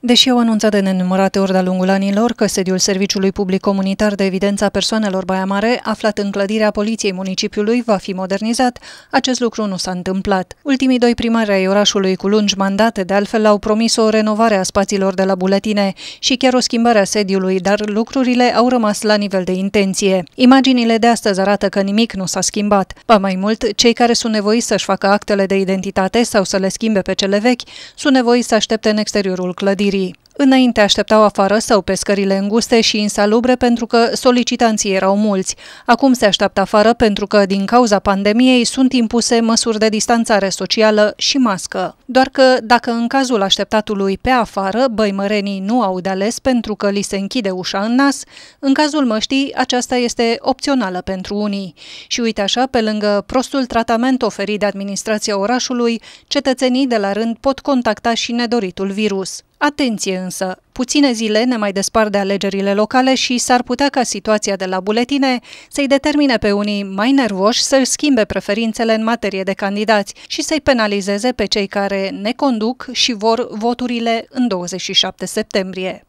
Deși au anunțat de nenumărate ori de-a lungul anilor că sediul Serviciului Public Comunitar de Evidență a Persoanelor Baia Mare, aflat în clădirea Poliției Municipiului, va fi modernizat, acest lucru nu s-a întâmplat. Ultimii doi primari ai orașului cu lungi mandate, de altfel, au promis o renovare a spațiilor de la buletine și chiar o schimbare a sediului, dar lucrurile au rămas la nivel de intenție. Imaginile de astăzi arată că nimic nu s-a schimbat. Ba mai mult, cei care sunt nevoiți să-și facă actele de identitate sau să le schimbe pe cele vechi, sunt nevoiți să aștepte în exteriorul clădirii clădirii. Înainte așteptau afară sau pe scările înguste și insalubre pentru că solicitanții erau mulți. Acum se așteaptă afară pentru că, din cauza pandemiei, sunt impuse măsuri de distanțare socială și mască. Doar că, dacă în cazul așteptatului pe afară, băimărenii nu au de ales pentru că li se închide ușa în nas, în cazul măștii, aceasta este opțională pentru unii. Și uite așa, pe lângă prostul tratament oferit de administrația orașului, cetățenii de la rând pot contacta și nedoritul virus. Atenție însă! Puține zile ne mai despart de alegerile locale și s-ar putea ca situația de la buletine să-i determine pe unii mai nervoși să-și schimbe preferințele în materie de candidați și să-i penalizeze pe cei care ne conduc și vor voturile în 27 septembrie.